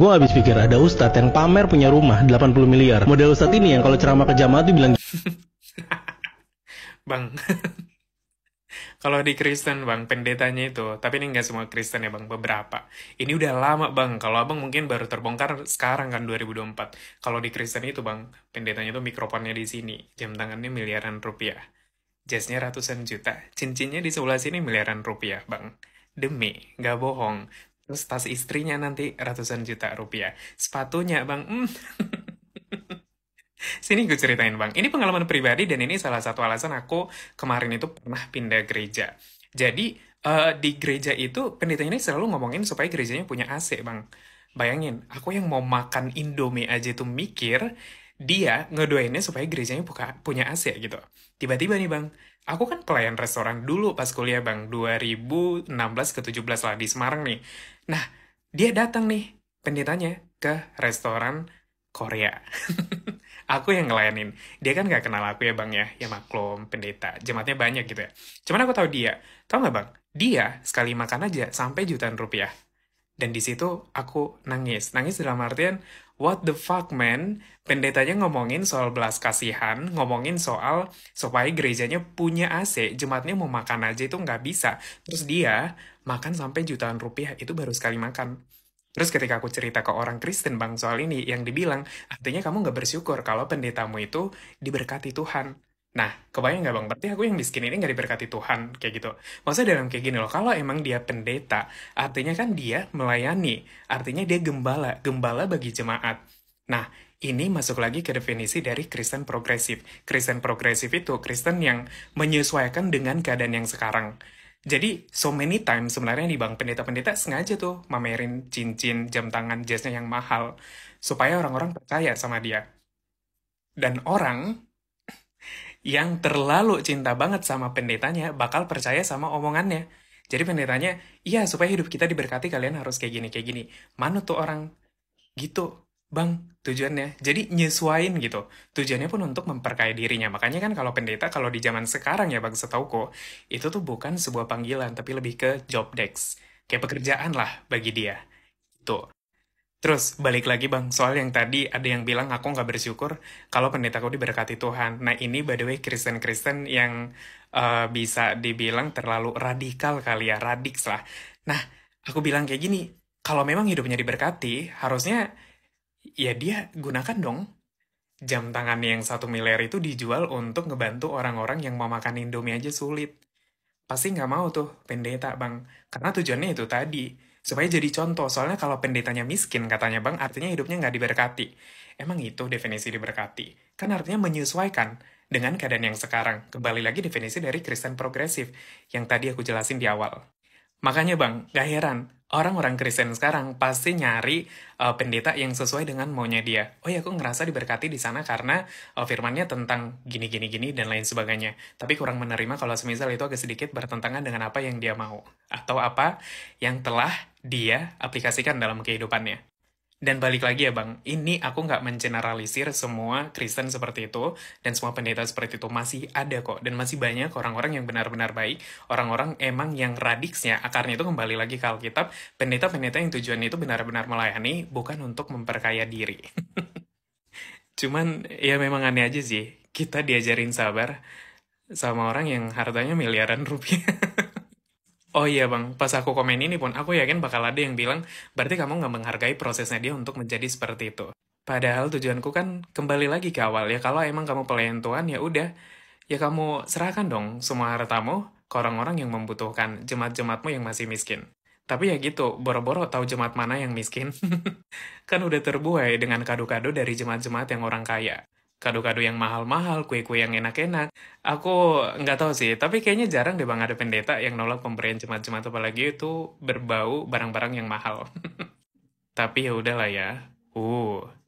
Gue habis pikir ada ustadz yang pamer punya rumah 80 miliar. Model ustadz ini yang kalau ceramah ke jamaah tuh bilang Bang. kalau di Kristen bang pendetanya itu, tapi ini nggak semua Kristen ya bang, beberapa. Ini udah lama bang, kalau abang mungkin baru terbongkar sekarang kan 2024. Kalau di Kristen itu bang, pendetanya itu mikrofonnya di sini, jam tangannya miliaran rupiah, jasnya ratusan juta, cincinnya di sebelah sini miliaran rupiah bang. Demi, nggak bohong. Terus tas istrinya nanti ratusan juta rupiah. Sepatunya, Bang. Hmm. Sini gue ceritain, Bang. Ini pengalaman pribadi dan ini salah satu alasan aku kemarin itu pernah pindah gereja. Jadi, uh, di gereja itu pendetanya ini selalu ngomongin supaya gerejanya punya AC, Bang. Bayangin, aku yang mau makan Indomie aja itu mikir, dia ngedoainnya supaya gerejanya buka, punya AC gitu. Tiba-tiba nih bang, aku kan pelayan restoran dulu pas kuliah bang, 2016 ke 17 lah di Semarang nih. Nah, dia datang nih pendetanya ke restoran Korea. aku yang ngelayanin. Dia kan gak kenal aku ya bang ya, ya maklum pendeta. Jemaatnya banyak gitu ya. Cuman aku tahu dia. tau gak bang? Dia sekali makan aja sampai jutaan rupiah. Dan di situ aku nangis. Nangis dalam artian, what the fuck man? Pendetanya ngomongin soal belas kasihan, ngomongin soal supaya gerejanya punya AC, jemaatnya mau makan aja itu nggak bisa. Terus dia makan sampai jutaan rupiah, itu baru sekali makan. Terus ketika aku cerita ke orang Kristen bang soal ini, yang dibilang, artinya kamu nggak bersyukur kalau pendetamu itu diberkati Tuhan. Nah, kebayang nggak bang? Berarti aku yang miskin ini nggak diberkati Tuhan, kayak gitu. Maksudnya dalam kayak gini loh, kalau emang dia pendeta, artinya kan dia melayani, artinya dia gembala, gembala bagi jemaat. Nah, ini masuk lagi ke definisi dari Kristen progresif. Kristen progresif itu Kristen yang menyesuaikan dengan keadaan yang sekarang. Jadi, so many times sebenarnya di bang pendeta-pendeta sengaja tuh mamerin cincin, jam tangan, jasnya yang mahal, supaya orang-orang percaya sama dia. Dan orang yang terlalu cinta banget sama pendetanya bakal percaya sama omongannya. Jadi pendetanya, iya supaya hidup kita diberkati kalian harus kayak gini, kayak gini. Mana tuh orang? Gitu, bang, tujuannya. Jadi nyesuain gitu. Tujuannya pun untuk memperkaya dirinya. Makanya kan kalau pendeta, kalau di zaman sekarang ya bang setauku, itu tuh bukan sebuah panggilan, tapi lebih ke job desk. Kayak pekerjaan lah bagi dia. Tuh. Gitu. Terus balik lagi bang, soal yang tadi ada yang bilang aku nggak bersyukur kalau pendetaku diberkati Tuhan. Nah ini by the way Kristen-Kristen yang uh, bisa dibilang terlalu radikal kali ya, radiks lah. Nah aku bilang kayak gini, kalau memang hidupnya diberkati, harusnya ya dia gunakan dong jam tangan yang satu miliar itu dijual untuk ngebantu orang-orang yang mau makan Indomie aja sulit. Pasti nggak mau tuh pendeta bang, karena tujuannya itu tadi Supaya jadi contoh, soalnya kalau pendetanya miskin, katanya bang, artinya hidupnya nggak diberkati. Emang itu definisi diberkati? Kan artinya menyesuaikan dengan keadaan yang sekarang. Kembali lagi definisi dari Kristen progresif yang tadi aku jelasin di awal. Makanya bang, gak heran orang-orang Kristen sekarang pasti nyari uh, pendeta yang sesuai dengan maunya dia. Oh ya, aku ngerasa diberkati di sana karena uh, firmannya tentang gini gini gini dan lain sebagainya. Tapi kurang menerima kalau semisal itu agak sedikit bertentangan dengan apa yang dia mau atau apa yang telah dia aplikasikan dalam kehidupannya dan balik lagi ya bang, ini aku nggak mengeneralisir semua Kristen seperti itu dan semua pendeta seperti itu masih ada kok dan masih banyak orang-orang yang benar-benar baik, orang-orang emang yang radiksnya akarnya itu kembali lagi ke Alkitab, pendeta-pendeta yang tujuannya itu benar-benar melayani bukan untuk memperkaya diri. Cuman ya memang aneh aja sih, kita diajarin sabar sama orang yang hartanya miliaran rupiah. Oh iya bang, pas aku komen ini pun aku yakin bakal ada yang bilang, berarti kamu nggak menghargai prosesnya dia untuk menjadi seperti itu. Padahal tujuanku kan kembali lagi ke awal ya, kalau emang kamu pelayan Tuhan ya udah, ya kamu serahkan dong semua hartamu ke orang-orang yang membutuhkan, jemaat-jemaatmu yang masih miskin. Tapi ya gitu, boro-boro tahu jemaat mana yang miskin. kan udah terbuai dengan kado-kado dari jemaat-jemaat yang orang kaya kado-kado yang mahal-mahal, kue-kue yang enak-enak. Aku nggak tahu sih, tapi kayaknya jarang deh bang ada pendeta yang nolak pemberian jemaat-jemaat apalagi itu berbau barang-barang yang mahal. tapi ya udahlah ya. Uh,